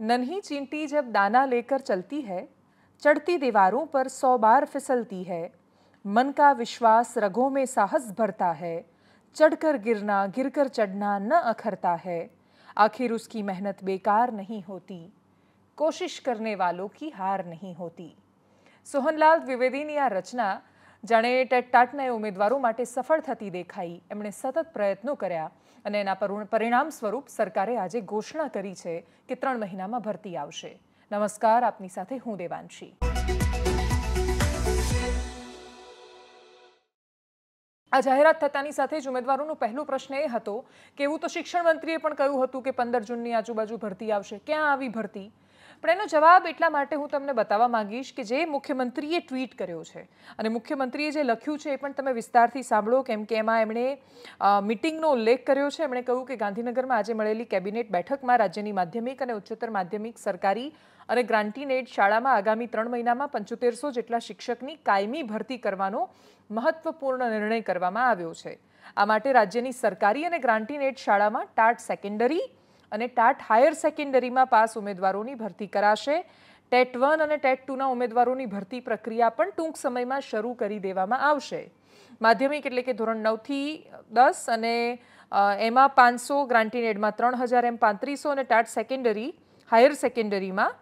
नन्ही चींटी जब दाना लेकर चलती है चढ़ती दीवारों पर सौ बार फिसलती है मन का विश्वास रगों में साहस भरता है चढ़कर गिरना गिरकर चढ़ना न अखरता है आखिर उसकी मेहनत बेकार नहीं होती कोशिश करने वालों की हार नहीं होती सोहनलाल द्विवेदी ने आ रचना जाने टेट टाटना उम्मीदवारों सफल थती देखाई एमने सतत प्रयत्नों कराया અને એના પરિણામ સ્વરૂપ સરકારે આજે ઘોષણા કરી છે કે ત્રણ મહિનામાં ભરતી આવશે નમસ્કાર આપની સાથે હું દેવાંશી આ જાહેરાત થતાની સાથે જ ઉમેદવારોનો પહેલો પ્રશ્ન એ હતો કે એવું તો શિક્ષણ મંત્રીએ પણ કહ્યું હતું કે પંદર જૂનની આજુબાજુ ભરતી આવશે ક્યાં આવી ભરતી પણ એનો જવાબ એટલા માટે હું તમને બતાવવા માંગીશ કે જે મુખ્યમંત્રીએ ટ્વીટ કર્યો છે અને મુખ્યમંત્રીએ જે લખ્યું છે એ પણ તમે વિસ્તારથી સાંભળો કેમ કે એમાં એમણે મિટિંગનો ઉલ્લેખ કર્યો છે એમણે કહ્યું કે ગાંધીનગરમાં આજે મળેલી કેબિનેટ બેઠકમાં રાજ્યની માધ્યમિક અને ઉચ્ચતર માધ્યમિક સરકારી અને ગ્રાન્ટીનેડ શાળામાં આગામી ત્રણ મહિનામાં પંચોતેરસો જેટલા શિક્ષકની કાયમી ભરતી કરવાનો મહત્વપૂર્ણ નિર્ણય કરવામાં આવ્યો છે આ માટે રાજ્યની સરકારી અને ગ્રાન્ટીનેડ શાળામાં ટાટ સેકન્ડરી અને ટાટ હાયર સેકન્ડરીમાં પાસ ઉમેદવારોની ભરતી કરાશે ટેટ વન અને ટેટ ટુના ઉમેદવારોની ભરતી પ્રક્રિયા પણ ટૂંક સમયમાં શરૂ કરી દેવામાં આવશે માધ્યમિક એટલે કે ધોરણ નવથી દસ અને એમાં પાંચસો ગ્રાન્ટીનેડમાં ત્રણ હજાર એમ પાંત્રીસો અને ટાટ સેકન્ડરી હાયર સેકન્ડરીમાં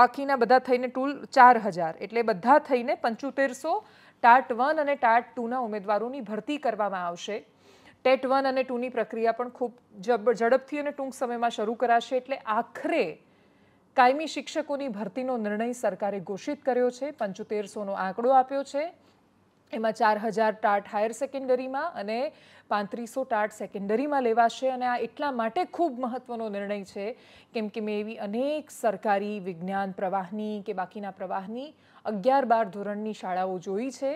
બાકીના બધા થઈને ટૂલ ચાર હજાર એટલે બધા થઈને પંચોતેરસો ટાટ વન અને ટાટ ટુના ઉમેદવારોની ભરતી કરવામાં આવશે ટેટ વન અને ટુની પ્રક્રિયા પણ ખૂબ ઝડપથી અને ટૂંક સમયમાં શરૂ કરાશે એટલે આખરે કાયમી શિક્ષકોની ભરતીનો નિર્ણય સરકારે ઘોષિત કર્યો છે પંચોતેરસોનો આંકડો આપ્યો છે એમાં ચાર હજાર ટાટ હાયર સેકન્ડરીમાં અને પાંત્રીસો ટાટ સેકન્ડરીમાં લેવાશે અને આ એટલા માટે ખૂબ મહત્ત્વનો નિર્ણય છે કેમ કે મેં એવી અનેક સરકારી વિજ્ઞાન પ્રવાહની કે બાકીના પ્રવાહની અગિયાર બાર ધોરણની શાળાઓ જોઈ છે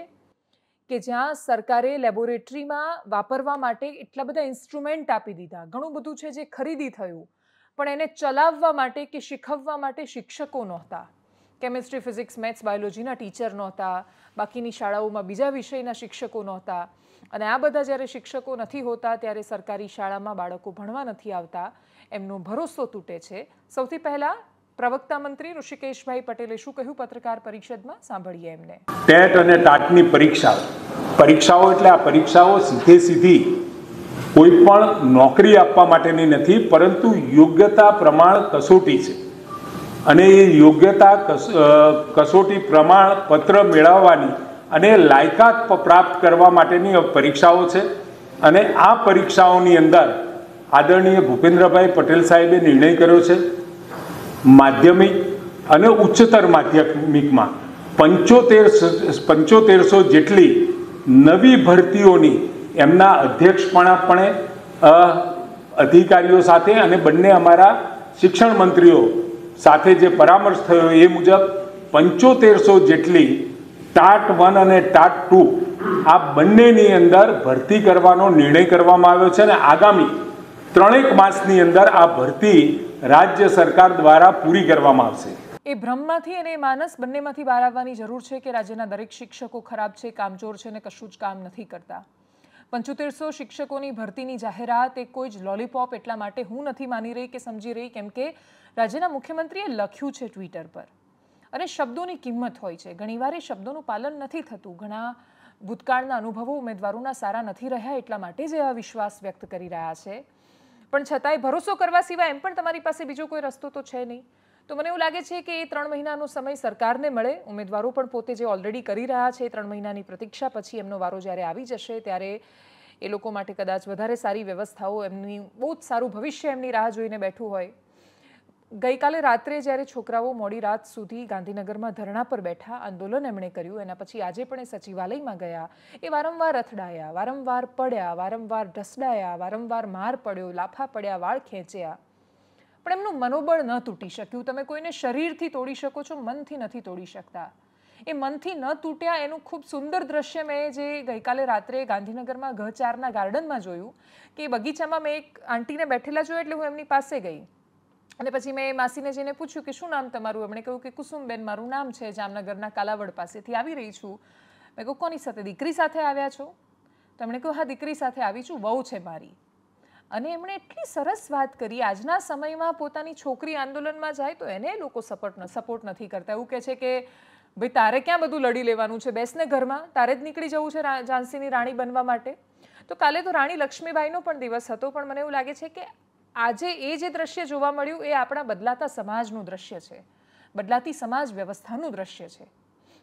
કે જ્યાં સરકારે લેબોરેટરીમાં વાપરવા માટે એટલા બધા ઇન્સ્ટ્રુમેન્ટ આપી દીધા ઘણું બધું છે જે ખરીદી થયું પણ એને ચલાવવા માટે કે શીખવવા માટે શિક્ષકો નહોતા કેમેસ્ટ્રી ફિઝિક્સ મેથ્સ બાયોલોજીના ટીચર નહોતા બાકીની શાળાઓમાં બીજા વિષયના શિક્ષકો નહોતા અને આ બધા જ્યારે શિક્ષકો નથી હોતા ત્યારે સરકારી શાળામાં બાળકો ભણવા નથી આવતા એમનો ભરોસો તૂટે છે સૌથી પહેલાં પ્રવક્તા મંત્રી ઋષિકેશભાઈ પટેલે શું કહ્યું પત્રકાર પરિષદમાં સાંભળીએ એમને ટેટ અને ટાટની પરીક્ષા પરીક્ષાઓ એટલે આ પરીક્ષાઓ સીધે સીધી કોઈ પણ નોકરી આપવા માટેની નથી પરંતુ યોગ્યતા પ્રમાણ કસોટી છે અને એ યોગ્યતા કસોટી પ્રમાણ પત્ર મેળવવાની અને લાયકાત પ્રાપ્ત કરવા માટેની પરીક્ષાઓ છે અને આ પરીક્ષાઓની અંદર આદરણીય ભૂપેન્દ્રભાઈ પટેલ સાહેબે નિર્ણય કર્યો છે માધ્યમિક અને ઉચ્ચતર માધ્યમિકમાં પંચોતેર પંચોતેરસો જેટલી નવી ભરતીઓની એમના અધ્યક્ષપણાપણે અધિકારીઓ સાથે અને બંને અમારા શિક્ષણ મંત્રીઓ સાથે જે પરામર્શ થયો એ મુજબ પંચોતેરસો જેટલી ટાટ વન અને ટાટ ટુ આ બંનેની અંદર ભરતી કરવાનો નિર્ણય કરવામાં આવ્યો છે અને આગામી ત્રણેક માસની અંદર આ ભરતી રાજ્ય સરકાર દ્વારા પૂરી કરવામાં આવશે એ ભ્રમમાંથી અને માનસ બંનેમાંથી બહાર આવવાની જરૂર છે કે રાજ્યના દરેક શિક્ષકો ખરાબ છે કામચોર છે અને કશું જ કામ નથી કરતા પંચોતેરસો શિક્ષકોની ભરતીની જાહેરાત એ કોઈ જ લોલીપોપ એટલા માટે હું નથી માની રહી કે સમજી રહી કેમ કે રાજ્યના મુખ્યમંત્રીએ લખ્યું છે ટ્વિટર પર અને શબ્દોની કિંમત હોય છે ઘણીવાર એ શબ્દોનું પાલન નથી થતું ઘણા ભૂતકાળના અનુભવો ઉમેદવારોના સારા નથી રહ્યા એટલા માટે જે વિશ્વાસ વ્યક્ત કરી રહ્યા છે પણ છતાંય ભરોસો કરવા સિવાય એમ પણ તમારી પાસે બીજો કોઈ રસ્તો તો છે નહીં તો મને એવું લાગે છે કે એ ત્રણ મહિનાનો સમય સરકારને મળે ઉમેદવારો પણ પોતે જે ઓલરેડી કરી રહ્યા છે ત્રણ મહિનાની પ્રતીક્ષા પછી એમનો વારો જ્યારે આવી જશે ત્યારે એ લોકો માટે કદાચ વધારે સારી વ્યવસ્થાઓ એમની બહુ જ સારું ભવિષ્ય એમની રાહ જોઈને બેઠું હોય ગઈકાલે રાત્રે જ્યારે છોકરાઓ મોડી રાત સુધી ગાંધીનગરમાં ધરણા પર બેઠા આંદોલન એમણે કર્યું એના પછી આજે પણ એ સચિવાલયમાં ગયા એ વારંવાર અથડાયા વારંવાર પડ્યા વારંવાર ઢસડાયા વારંવાર માર પડ્યો લાફા પડ્યા વાળ ખેંચ્યા પણ એમનું મનોબળ ન તૂટી શક્યું તમે કોઈને શરીરથી તોડી શકો છો મનથી નથી તોડી શકતા એ મનથી ન તૂટ્યા એનું ખૂબ સુંદર દ્રશ્ય મેં જે ગઈકાલે રાત્રે ગાંધીનગરમાં ઘ ચારના ગાર્ડનમાં જોયું કે બગીચામાં મેં એક આંટીને બેઠેલા જોયા એટલે હું એમની પાસે ગઈ અને પછી મેં માસીને જઈને પૂછ્યું કે શું નામ તમારું એમણે કહ્યું કે કુસુમબેન મારું નામ છે જામનગરના કાલાવડ પાસેથી આવી રહી છું મેં કહું કોની સાથે દીકરી સાથે આવ્યા છો તો એમણે કહ્યું હા દીકરી સાથે આવી છું બહુ છે મારી અને એમણે એટલી સરસ વાત કરી આજના સમયમાં પોતાની છોકરી આંદોલનમાં જાય તો એને લોકો સપોર્ટ સપોર્ટ નથી કરતા એવું કહે છે કે ભાઈ તારે ક્યાં બધું લડી લેવાનું છે બેસને ઘરમાં તારે જ નીકળી જવું છે ઝાંસીની રાણી બનવા માટે તો કાલે તો રાણી લક્ષ્મીબાઈનો પણ દિવસ હતો પણ મને એવું લાગે છે કે આજે એ જે દ્રશ્ય જોવા મળ્યું એ આપણા બદલાતા સમાજનું દ્રશ્ય છે બદલાતી સમાજ વ્યવસ્થાનું દ્રશ્ય છે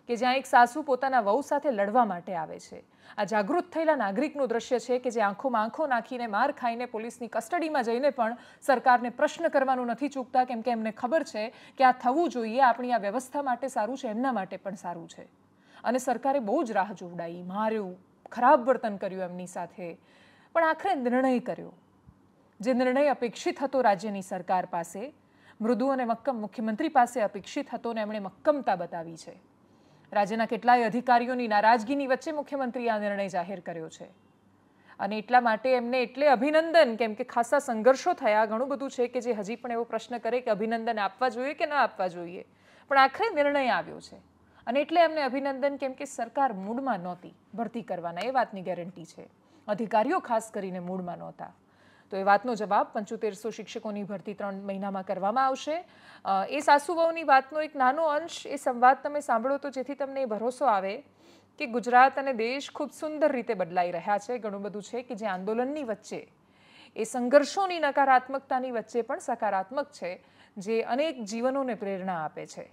કે જ્યાં એક સાસુ પોતાના વહુ સાથે લડવા માટે આવે છે આ જાગૃત થયેલા નાગરિકનું દ્રશ્ય છે કે જે આંખોમાં આંખો નાખીને માર ખાઈને પોલીસની કસ્ટડીમાં જઈને પણ સરકારને પ્રશ્ન કરવાનું નથી ચૂકતા કેમ કે એમને ખબર છે કે આ થવું જોઈએ આપણી આ વ્યવસ્થા માટે સારું છે એમના માટે પણ સારું છે અને સરકારે બહુ જ રાહ જોવડાઈ માર્યું ખરાબ વર્તન કર્યું એમની સાથે પણ આખરે નિર્ણય કર્યો જે નિર્ણય અપેક્ષિત હતો રાજ્યની સરકાર પાસે મૃદુ અને મક્કમ મુખ્યમંત્રી પાસે અપેક્ષિત હતો અને એમણે મક્કમતા બતાવી છે રાજ્યના કેટલાય અધિકારીઓની નારાજગીની વચ્ચે મુખ્યમંત્રીએ આ નિર્ણય જાહેર કર્યો છે અને એટલા માટે એમને એટલે અભિનંદન કેમ કે ખાસા સંઘર્ષો થયા ઘણું બધું છે કે જે હજી પણ એવો પ્રશ્ન કરે કે અભિનંદન આપવા જોઈએ કે ના આપવા જોઈએ પણ આખરે નિર્ણય આવ્યો છે અને એટલે એમને અભિનંદન કેમ કે સરકાર મૂડમાં નહોતી ભરતી કરવાના એ વાતની ગેરંટી છે અધિકારીઓ ખાસ કરીને મૂડમાં નહોતા તો એ વાતનો જવાબ પંચોતેરસો શિક્ષકોની ભરતી ત્રણ મહિનામાં કરવામાં આવશે એ સાસુવહુની વાતનો એક નાનો અંશ એ સંવાદ તમે સાંભળો તો જેથી તમને એ ભરોસો આવે કે ગુજરાત અને દેશ ખૂબ સુંદર રીતે બદલાઈ રહ્યા છે ઘણું બધું છે કે જે આંદોલનની વચ્ચે એ સંઘર્ષોની નકારાત્મકતાની વચ્ચે પણ સકારાત્મક છે જે અનેક જીવનોને પ્રેરણા આપે છે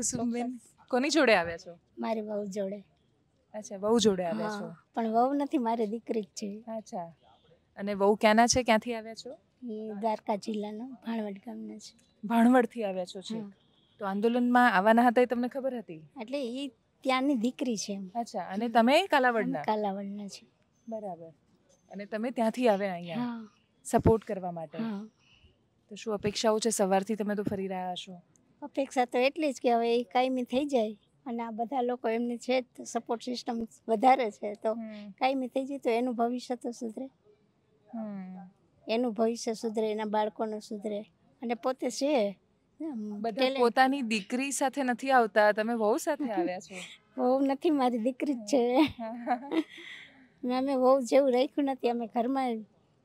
કુસુમબેન કોની જોડે આવ્યા છો મારી બહુ જોડે અચ્છા બહુ જોડે આવ્યા છો પણ બહુ નથી મારી દીકરી જ છે અચ્છા અને બહુ ક્યાંના છે ક્યાંથી આવ્યા છો દ્વારકા જિલ્લાનો ભાણવડ ગામના છે ભાણવડથી આવ્યા છો છે તો આંદોલનમાં આવવાના હતા એ તમને ખબર હતી એટલે એ ત્યાંની દીકરી છે અચ્છા અને તમે કાલાવડના કાલાવડના છે બરાબર અને તમે ત્યાંથી આવ્યા અહીંયા સપોર્ટ કરવા માટે તો શું અપેક્ષાઓ છે સવારથી તમે તો ફરી રહ્યા છો અપેક્ષા તો એટલી જ કે હવે એ કાયમી થઈ જાય અને આ બધા લોકો એમને છે સપોર્ટ સિસ્ટમ વધારે છે તો કાયમી થઈ જાય તો એનું ભવિષ્ય તો સુધરે એનું ભવિષ્ય સુધરે એના બાળકોનું સુધરે અને પોતે છે બધા પોતાની દીકરી સાથે નથી આવતા તમે વહુ સાથે આવ્યા છો વહુ નથી મારી દીકરી જ છે અમે વહુ જેવું રાખ્યું નથી અમે ઘરમાં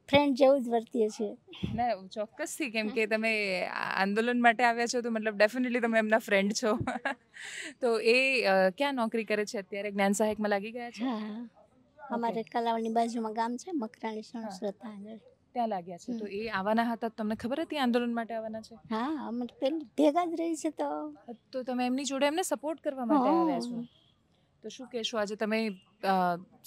ફ્રેન્ડ જેવું જ વર્તીએ છીએ ના ચોક્કસથી કેમ કે તમે આંદોલન માટે આવ્યા છો તો મતલબ ડેફિનેટલી તમે એમના ફ્રેન્ડ છો તો એ ક્યાં નોકરી કરે છે અત્યારે જ્ઞાન સહાયકમાં લાગી ગયા છે અમારે કલાવડની બાજુમાં ગામ છે મકરાણી સંસ્કૃતા ત્યાં લાગ્યા છે તો એ આવવાના હતા તમને ખબર હતી આંદોલન માટે આવવાના છે હા અમે પેલી ભેગા જ રહી છે તો તો તમે એમની જોડે એમને સપોર્ટ કરવા માટે આવ્યા છો તો શું કહેશો આજે તમે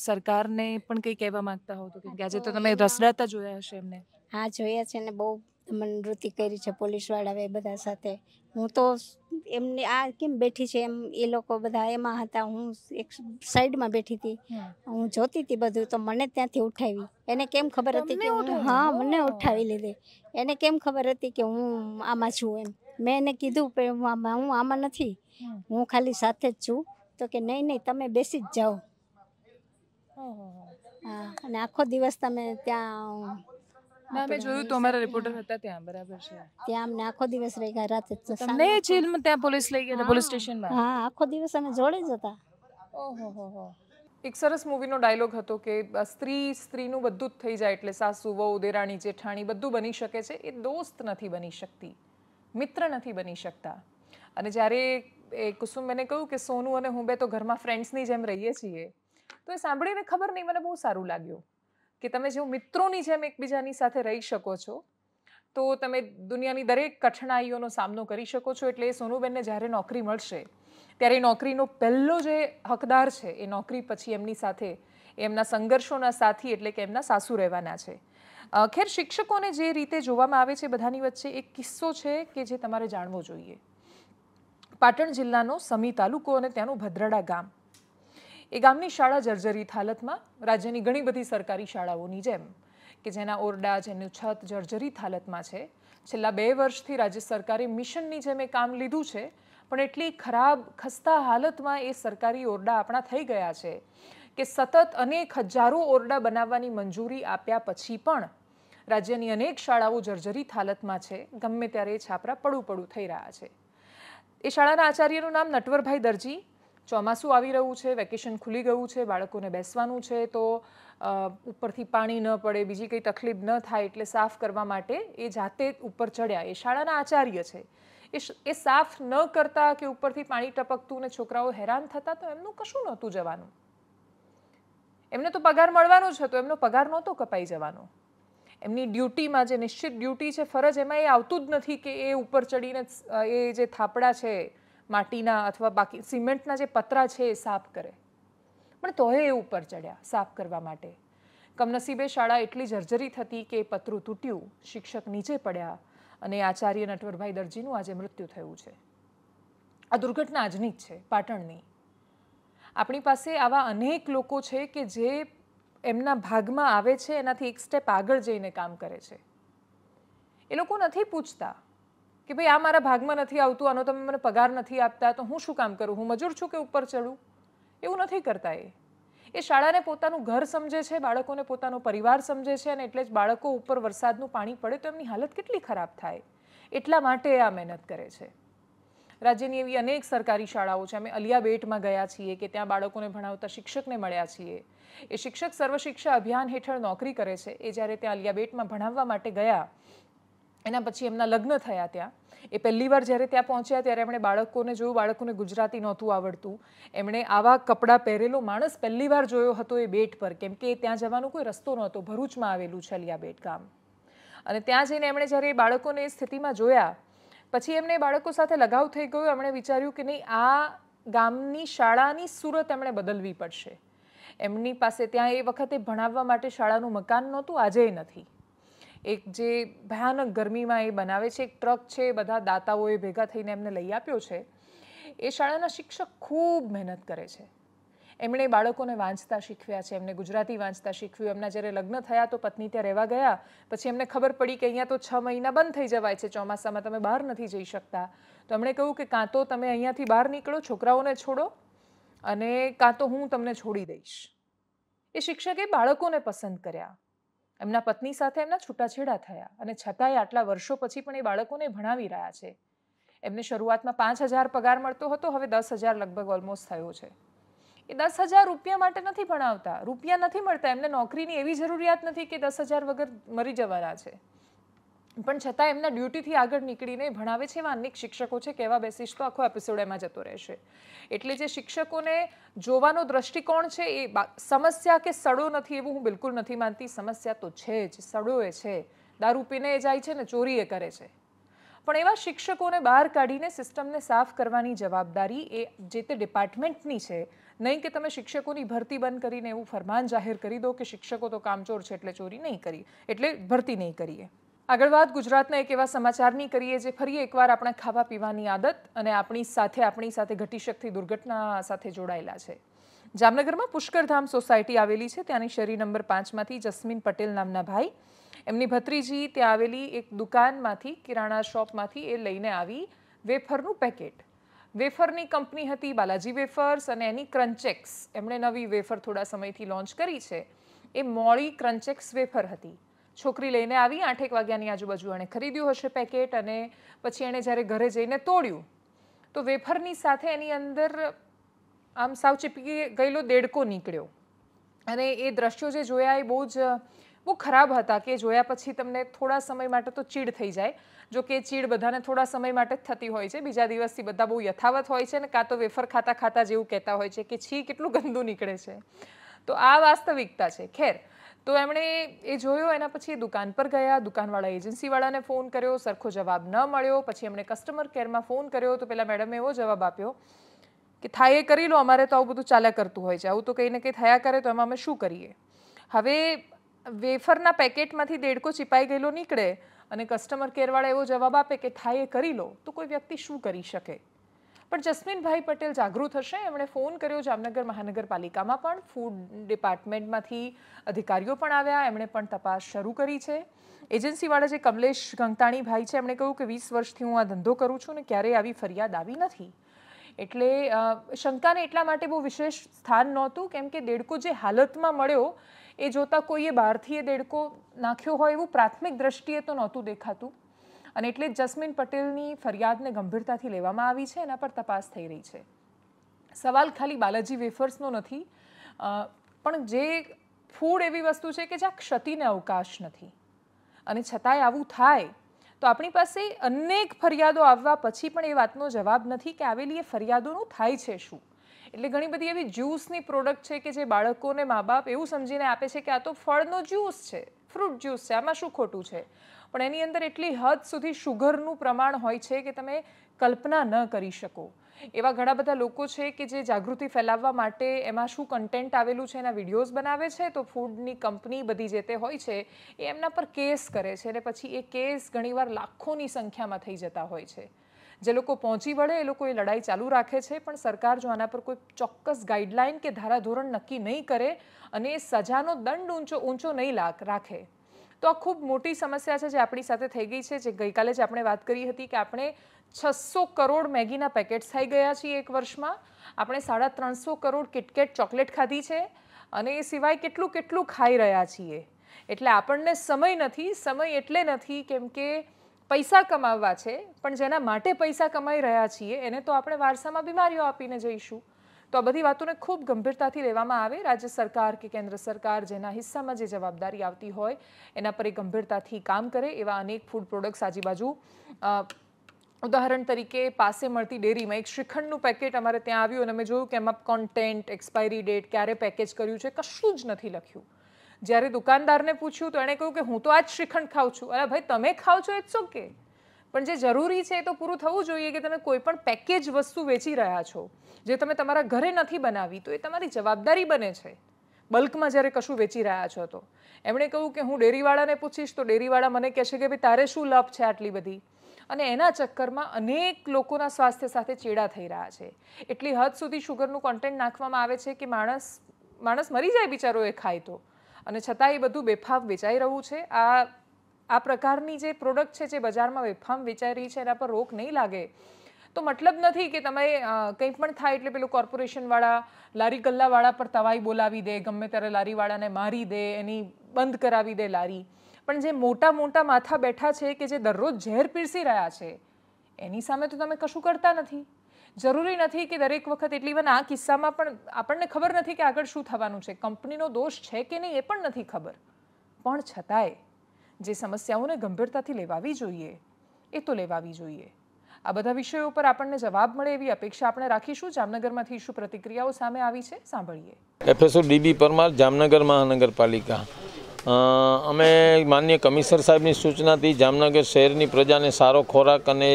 સરકારને પણ કંઈ કહેવા માંગતા હો તો કે આજે તો તમે રસડાતા જોયા હશે એમને હા જોયા છે ને બહુ મને કરી છે પોલીસવાળા એ બધા સાથે હું તો એમને આ કેમ બેઠી છે એમ એ લોકો બધા એમાં હતા હું એક સાઈડમાં બેઠી હતી હું જોતી હતી બધું તો મને ત્યાંથી ઉઠાવી એને કેમ ખબર હતી કે હું હા મને ઉઠાવી લીધી એને કેમ ખબર હતી કે હું આમાં છું એમ મેં એને કીધું કે આમાં હું આમાં નથી હું ખાલી સાથે જ છું તો કે નહીં નહીં તમે બેસી જ જાઓ હા અને આખો દિવસ તમે ત્યાં ના મેં જોયું ડાયલોગ હતો કે સ્ત્રી નું બધું જ થઈ જાય એટલે સાસુ વહુ દેરાણી જેઠાણી બધું બની શકે છે એ દોસ્ત નથી બની શકતી મિત્ર નથી બની શકતા અને જ્યારે એ કુસુમબેને કહ્યું કે સોનુ અને હું બે તો ઘરમાં ફ્રેન્ડ્સની જેમ રહીએ છીએ તો એ સાંભળીને ખબર નહીં મને બહુ સારું લાગ્યું કે તમે જેવું મિત્રોની જેમ એકબીજાની સાથે રહી શકો છો તો તમે દુનિયાની દરેક કઠણાઈઓનો સામનો કરી શકો છો એટલે એ સોનુબેનને જ્યારે નોકરી મળશે ત્યારે નોકરીનો પહેલો જે હકદાર છે એ નોકરી પછી એમની સાથે એમના સંઘર્ષોના સાથી એટલે કે એમના સાસુ રહેવાના છે ખેર શિક્ષકોને જે રીતે જોવામાં આવે છે બધાની વચ્ચે એક કિસ્સો છે કે જે તમારે જાણવો જોઈએ પાટણ જિલ્લાનો સમી તાલુકો અને ત્યાંનું ભદ્રડા ગામ એ ગામની શાળા જર્જરિત હાલતમાં રાજ્યની ઘણી બધી સરકારી શાળાઓની જેમ કે જેના ઓરડા જેનું છત જર્જરિત હાલતમાં છે છેલ્લા બે વર્ષથી રાજ્ય સરકારે મિશનની જેમ એ કામ લીધું છે પણ એટલી ખરાબ ખસ્તા હાલતમાં એ સરકારી ઓરડા આપણા થઈ ગયા છે કે સતત અનેક હજારો ઓરડા બનાવવાની મંજૂરી આપ્યા પછી પણ રાજ્યની અનેક શાળાઓ જર્જરિત હાલતમાં છે ગમે ત્યારે એ છાપરા પડું પડું થઈ રહ્યા છે એ શાળાના આચાર્યનું નામ નટવરભાઈ દરજી ચોમાસું આવી રહ્યું છે વેકેશન ખુલી ગયું છે બાળકોને બેસવાનું છે તો ઉપરથી પાણી ન પડે બીજી કંઈ તકલીફ ન થાય એટલે સાફ કરવા માટે એ જાતે ઉપર ચડ્યા એ શાળાના આચાર્ય છે એ એ સાફ ન કરતા કે ઉપરથી પાણી ટપકતું ને છોકરાઓ હેરાન થતા તો એમનું કશું નહોતું જવાનું એમને તો પગાર મળવાનો છે તો એમનો પગાર નહોતો કપાઈ જવાનો એમની ડ્યુટીમાં જે નિશ્ચિત ડ્યુટી છે ફરજ એમાં એ આવતું જ નથી કે એ ઉપર ચડીને એ જે થાપડા છે માટીના અથવા બાકી સિમેન્ટના જે પતરા છે એ સાફ કરે પણ તોય એ ઉપર ચડ્યા સાફ કરવા માટે કમનસીબે શાળા એટલી જર્જરી થતી કે પતરું તૂટ્યું શિક્ષક નીચે પડ્યા અને આચાર્ય નટવરભાઈ દરજીનું આજે મૃત્યુ થયું છે આ દુર્ઘટના આજની જ છે પાટણની આપણી પાસે આવા અનેક લોકો છે કે જે એમના ભાગમાં આવે છે એનાથી એક સ્ટેપ આગળ જઈને કામ કરે છે એ લોકો નથી પૂછતા કે ભાઈ આ મારા ભાગમાં નથી આવતું આનો તમે મને પગાર નથી આપતા તો હું શું કામ કરું હું મજૂર છું કે ઉપર ચડું એવું નથી કરતા એ એ શાળાને પોતાનું ઘર સમજે છે બાળકોને પોતાનો પરિવાર સમજે છે અને એટલે જ બાળકો ઉપર વરસાદનું પાણી પડે તો એમની હાલત કેટલી ખરાબ થાય એટલા માટે આ મહેનત કરે છે રાજ્યની એવી અનેક સરકારી શાળાઓ છે અમે અલિયાબેટમાં ગયા છીએ કે ત્યાં બાળકોને ભણાવતા શિક્ષકને મળ્યા છીએ એ શિક્ષક સર્વશિક્ષા અભિયાન હેઠળ નોકરી કરે છે એ જ્યારે ત્યાં અલિયાબેટમાં ભણાવવા માટે ગયા એના પછી એમના લગ્ન થયા ત્યાં એ પહેલી વાર જ્યારે ત્યાં પહોંચ્યા ત્યારે એમણે બાળકોને જોયું બાળકોને ગુજરાતી નહોતું આવડતું એમણે આવા કપડાં પહેરેલો માણસ પહેલી વાર જોયો હતો એ બેટ પર કેમ કે ત્યાં જવાનો કોઈ રસ્તો નહોતો ભરૂચમાં આવેલું છે બેટ ગામ અને ત્યાં જઈને એમણે જ્યારે એ બાળકોને એ સ્થિતિમાં જોયા પછી એમને બાળકો સાથે લગાવ થઈ ગયો એમણે વિચાર્યું કે નહીં આ ગામની શાળાની સુરત એમણે બદલવી પડશે એમની પાસે ત્યાં એ વખતે ભણાવવા માટે શાળાનું મકાન નહોતું આજે નથી એક જે ભયાનક ગરમીમાં એ બનાવે છે એક ટ્રક છે બધા દાતાઓએ ભેગા થઈને એમને લઈ આપ્યો છે એ શાળાના શિક્ષક ખૂબ મહેનત કરે છે એમણે બાળકોને વાંચતા શીખવ્યા છે એમને ગુજરાતી વાંચતા શીખવ્યું એમના જ્યારે લગ્ન થયા તો પત્ની ત્યાં રહેવા ગયા પછી એમને ખબર પડી કે અહીંયા તો છ મહિના બંધ થઈ જવાય છે ચોમાસામાં તમે બહાર નથી જઈ શકતા તો એમણે કહ્યું કે કાં તો તમે અહીંયાથી બહાર નીકળો છોકરાઓને છોડો અને કાં તો હું તમને છોડી દઈશ એ શિક્ષકે બાળકોને પસંદ કર્યા એમના પત્ની સાથે એમના છૂટાછેડા થયા અને છતાંય આટલા વર્ષો પછી પણ એ બાળકોને ભણાવી રહ્યા છે એમને શરૂઆતમાં પાંચ હજાર પગાર મળતો હતો હવે દસ હજાર લગભગ ઓલમોસ્ટ થયો છે એ દસ હજાર રૂપિયા માટે નથી ભણાવતા રૂપિયા નથી મળતા એમને નોકરીની એવી જરૂરિયાત નથી કે દસ હજાર વગર મરી જવાના છે પણ છતાં એમના ડ્યુટીથી આગળ નીકળીને ભણાવે છે એવા અનેક શિક્ષકો છે કહેવા બેસીશ તો આખો એપિસોડ એમાં જતો રહેશે એટલે જે શિક્ષકોને જોવાનો દ્રષ્ટિકોણ છે એ સમસ્યા કે સડો નથી એવું હું બિલકુલ નથી માનતી સમસ્યા તો છે જ સડો એ છે દારૂ પીને એ જાય છે ને ચોરી એ કરે છે પણ એવા શિક્ષકોને બહાર કાઢીને સિસ્ટમને સાફ કરવાની જવાબદારી એ જે તે ડિપાર્ટમેન્ટની છે નહીં કે તમે શિક્ષકોની ભરતી બંધ કરીને એવું ફરમાન જાહેર કરી દો કે શિક્ષકો તો કામચોર છે એટલે ચોરી નહીં કરી એટલે ભરતી નહીં કરીએ આગળ વાત ગુજરાતના એક એવા સમાચારની કરીએ જે ફરી એકવાર આપણે ખાવા પીવાની આદત અને આપણી સાથે આપણી સાથે ઘટી શકતી દુર્ઘટના સાથે જોડાયેલા છે જામનગરમાં પુષ્કરધામ સોસાયટી આવેલી છે ત્યાંની શેરી નંબર પાંચમાંથી જસ્મીન પટેલ નામના ભાઈ એમની ભત્રીજી ત્યાં આવેલી એક દુકાનમાંથી કિરાણા શોપમાંથી એ લઈને આવી વેફરનું પેકેટ વેફરની કંપની હતી બાલાજી વેફર્સ અને એની ક્રન્ચેક્સ એમણે નવી વેફર થોડા સમયથી લોન્ચ કરી છે એ મોળી ક્રન્ચેક્સ વેફર હતી છોકરી લઈને આવી આઠેક વાગ્યાની આજુબાજુ એણે ખરીદ્યું હશે પેકેટ અને પછી એણે જ્યારે ઘરે જઈને તોડ્યું તો વેફરની સાથે એની અંદર આમ સાવ ચીપકી ગયેલો દેડકો નીકળ્યો અને એ દ્રશ્યો જે જોયા એ બહુ જ બહુ ખરાબ હતા કે જોયા પછી તમને થોડા સમય માટે તો ચીડ થઈ જાય જો કે ચીડ બધાને થોડા સમય માટે જ થતી હોય છે બીજા દિવસથી બધા બહુ યથાવત હોય છે ને કાં તો વેફર ખાતા ખાતા જેવું કહેતા હોય છે કે છી કેટલું ગંદુ નીકળે છે તો આ વાસ્તવિકતા છે ખેર તો એમણે એ જોયો એના પછી દુકાન પર ગયા દુકાનવાળા એજન્સીવાળાને ફોન કર્યો સરખો જવાબ ન મળ્યો પછી એમણે કસ્ટમર કેરમાં ફોન કર્યો તો પેલા મેડમે એવો જવાબ આપ્યો કે થાય એ કરી લો અમારે તો આવું બધું ચાલ્યા કરતું હોય છે આવું તો કંઈ ને કંઈ થયા કરે તો એમાં અમે શું કરીએ હવે વેફરના પેકેટમાંથી દેડકો ચીપાઈ ગયેલો નીકળે અને કસ્ટમર કેરવાળા એવો જવાબ આપે કે થાય એ કરી લો તો કોઈ વ્યક્તિ શું કરી શકે પણ જસ્મીનભાઈ પટેલ જાગૃત હશે એમણે ફોન કર્યો જામનગર મહાનગરપાલિકામાં પણ ફૂડ ડિપાર્ટમેન્ટમાંથી અધિકારીઓ પણ આવ્યા એમણે પણ તપાસ શરૂ કરી છે એજન્સીવાળા જે કમલેશ ગંગતાણીભાઈ છે એમણે કહ્યું કે વીસ વર્ષથી હું આ ધંધો કરું છું ને ક્યારેય આવી ફરિયાદ આવી નથી એટલે શંકાને એટલા માટે બહુ વિશેષ સ્થાન નહોતું કેમ કે દેડકો જે હાલતમાં મળ્યો એ જોતાં કોઈએ બહારથી એ દેડકો નાખ્યો હોય એવું પ્રાથમિક દ્રષ્ટિએ તો નહોતું દેખાતું અને એટલે જ જસ્મીન પટેલની ફરિયાદને ગંભીરતાથી લેવામાં આવી છે એના પર તપાસ થઈ રહી છે સવાલ ખાલી બાલાજી વેફર્સનો નથી પણ જે ફૂડ એવી વસ્તુ છે કે જ્યાં ક્ષતિને અવકાશ નથી અને છતાંય આવું થાય તો આપણી પાસે અનેક ફરિયાદો આવવા પછી પણ એ વાતનો જવાબ નથી કે આવેલી એ ફરિયાદોનું થાય છે શું એટલે ઘણી બધી એવી જ્યુસની પ્રોડક્ટ છે કે જે બાળકોને મા બાપ એવું સમજીને આપે છે કે આ તો ફળનો જ્યુસ છે ફ્રૂટ જ્યુસ છે આમાં શું ખોટું છે પણ એની અંદર એટલી હદ સુધી શુગરનું પ્રમાણ હોય છે કે તમે કલ્પના ન કરી શકો એવા ઘણા બધા લોકો છે કે જે જાગૃતિ ફેલાવવા માટે એમાં શું કન્ટેન્ટ આવેલું છે એના વિડીયોઝ બનાવે છે તો ફૂડની કંપની બધી જે તે હોય છે એ એમના પર કેસ કરે છે અને પછી એ કેસ ઘણીવાર લાખોની સંખ્યામાં થઈ જતા હોય છે જે લોકો પહોંચી વળે એ લોકો એ લડાઈ ચાલુ રાખે છે પણ સરકાર જો આના પર કોઈ ચોક્કસ ગાઈડલાઈન કે ધારાધોરણ નક્કી નહીં કરે અને એ સજાનો દંડ ઊંચો ઊંચો નહીં રાખે તો આ ખૂબ મોટી સમસ્યા છે જે આપણી સાથે થઈ ગઈ છે જે ગઈકાલે જ આપણે વાત કરી હતી કે આપણે છસો કરોડ મેગીના પેકેટ્સ થઈ ગયા છીએ એક વર્ષમાં આપણે સાડા ત્રણસો કરોડ કિટકેટ ચોકલેટ ખાધી છે અને એ સિવાય કેટલું કેટલું ખાઈ રહ્યા છીએ એટલે આપણને સમય નથી સમય એટલે નથી કેમ કે પૈસા કમાવવા છે પણ જેના માટે પૈસા કમાઈ રહ્યા છીએ એને તો આપણે વારસામાં બીમારીઓ આપીને જઈશું તો આ બધી વાતોને ખૂબ ગંભીરતાથી લેવામાં આવે રાજ્ય સરકાર કે કેન્દ્ર સરકાર જેના હિસ્સામાં જે જવાબદારી આવતી હોય એના પર એ ગંભીરતાથી કામ કરે એવા અનેક ફૂડ પ્રોડક્ટ્સ આજુબાજુ ઉદાહરણ તરીકે પાસે મળતી ડેરીમાં એક શ્રીખંડનું પેકેટ અમારે ત્યાં આવ્યું અને અમે જોયું કે એમાં કોન્ટેન્ટ એક્સપાયરી ડેટ ક્યારે પેકેજ કર્યું છે કશું જ નથી લખ્યું જ્યારે દુકાનદારને પૂછ્યું તો એણે કહ્યું કે હું તો આજ શ્રીખંડ ખાઉં છું અરે ભાઈ તમે ખાવ છો ઇટ્સ ઓકે પણ જે જરૂરી છે એ તો પૂરું થવું જોઈએ કે તમે કોઈ પણ પેકેજ વસ્તુ વેચી રહ્યા છો જે તમે તમારા ઘરે નથી બનાવી તો એ તમારી જવાબદારી બને છે બલ્કમાં જ્યારે કશું વેચી રહ્યા છો તો એમણે કહ્યું કે હું ડેરીવાળાને પૂછીશ તો ડેરીવાળા મને કહેશે કે ભાઈ તારે શું લાભ છે આટલી બધી અને એના ચક્કરમાં અનેક લોકોના સ્વાસ્થ્ય સાથે ચેડા થઈ રહ્યા છે એટલી હદ સુધી શુગરનું કોન્ટેન્ટ નાખવામાં આવે છે કે માણસ માણસ મરી જાય બિચારો એ ખાય તો અને છતાં એ બધું બેફાવ વેચાઈ રહ્યું છે આ આ પ્રકારની જે પ્રોડક્ટ છે જે બજારમાં બેફામ વેચાઈ રહી છે એના પર રોક નહીં લાગે તો મતલબ નથી કે તમે કંઈ પણ થાય એટલે પેલું કોર્પોરેશનવાળા લારી ગલ્લાવાળા પર તવાઈ બોલાવી દે ગમે ત્યારે લારીવાળાને મારી દે એની બંધ કરાવી દે લારી પણ જે મોટા મોટા માથા બેઠા છે કે જે દરરોજ ઝેર પીરસી રહ્યા છે એની સામે તો તમે કશું કરતા નથી જરૂરી નથી કે દરેક વખત એટલી વન આ કિસ્સામાં પણ આપણને ખબર નથી કે આગળ શું થવાનું છે કંપનીનો દોષ છે કે નહીં એ પણ નથી ખબર પણ છતાંય જે સમસ્યાઓને ગંભીરતાથી લેવાવી જોઈએ એ તો લેવાવી જોઈએ આ બધા વિષયો પર આપણને જવાબ મળે એવી અપેક્ષા આપણે રાખીશું જામનગરમાંથી શું પ્રતિક્રિયાઓ સામે આવી છે સાંભળીએ એફએસઓ ડીબી પરમાર જામનગર મહાનગરપાલિકા અમે માન્ય કમિશનર સાહેબની સૂચનાથી જામનગર શહેરની પ્રજાને સારો ખોરાક અને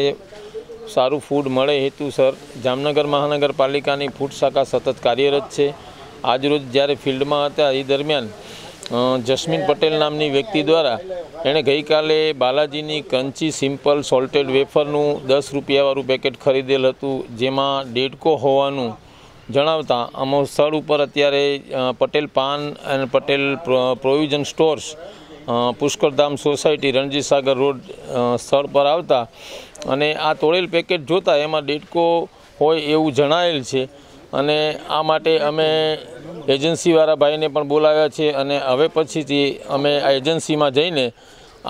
સારું ફૂડ મળે હેતુ સર જામનગર મહાનગરપાલિકાની ફૂડ શાખા સતત કાર્યરત છે આજરોજ જ્યારે ફિલ્ડમાં હતા એ દરમિયાન જસ્મીન પટેલ નામની વ્યક્તિ દ્વારા એણે ગઈકાલે બાલાજીની ક્રન્ચી સિમ્પલ સોલ્ટેડ વેફરનું દસ રૂપિયાવાળું પેકેટ ખરીદેલ હતું જેમાં ડેડકો હોવાનું જણાવતા અમો સ્થળ ઉપર અત્યારે પટેલ પાન અને Patel provision stores Pushkardham society Ranjit Sagar road સ્થળ પર આવતા અને આ તોડેલ પેકેટ જોતાં એમાં ડેડકો હોય એવું જણાયેલ છે અને આ માટે અમે એજન્સીવાળા ભાઈને પણ બોલાવ્યા છે અને હવે પછીથી અમે આ એજન્સીમાં જઈને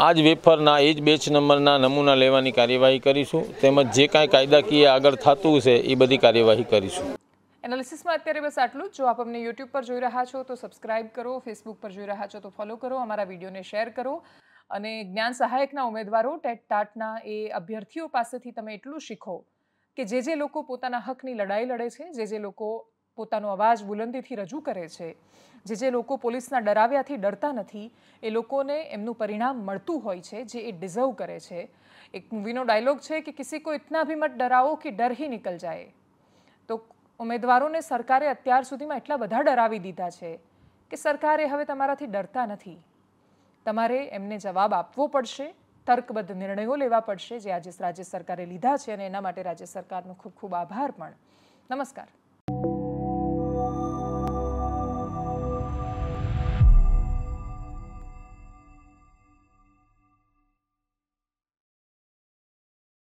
આ જ વેફરના એ જ બેચ નંબરના નમૂના લેવાની કાર્યવાહી કરીશું તેમજ જે કાંઈ કાયદાકીય આગળ થતું છે એ બધી કાર્યવાહી કરીશું એનાલિસિસમાં અત્યારે બસ આટલું જો આપ અમને યુટ્યુબ પર જોઈ રહ્યા છો તો સબસ્ક્રાઇબ કરો ફેસબુક પર જોઈ રહ્યા છો તો ફોલો કરો અમારા વિડીયોને શેર કરો અને જ્ઞાન સહાયકના ઉમેદવારો ટેટ ટાટના એ અભ્યર્થીઓ પાસેથી તમે એટલું શીખો કે જે જે લોકો પોતાના હકની લડાઈ લડે છે જે જે લોકો પોતાનો અવાજ બુલંદીથી રજૂ કરે છે જે જે લોકો પોલીસના ડરાવ્યાથી ડરતા નથી એ લોકોને એમનું પરિણામ મળતું હોય છે જે એ ડિઝર્વ કરે છે એક મૂવીનો ડાયલોગ છે કે કિસી કો ઇતના ભી મત ડરાવો કે ડર હી નિકલ જાય તો ઉમેદવારોને સરકારે અત્યાર સુધીમાં એટલા બધા ડરાવી દીધા છે કે સરકારે હવે તમારાથી ડરતા નથી તમારે એમને જવાબ આપવો પડશે તર્કબદ્ધ નિર્ણયો લેવા પડશે જે આજે રાજ્ય સરકારે લીધા છે અને એના માટે રાજ્ય સરકારનો ખૂબ ખૂબ આભાર પણ નમસ્કાર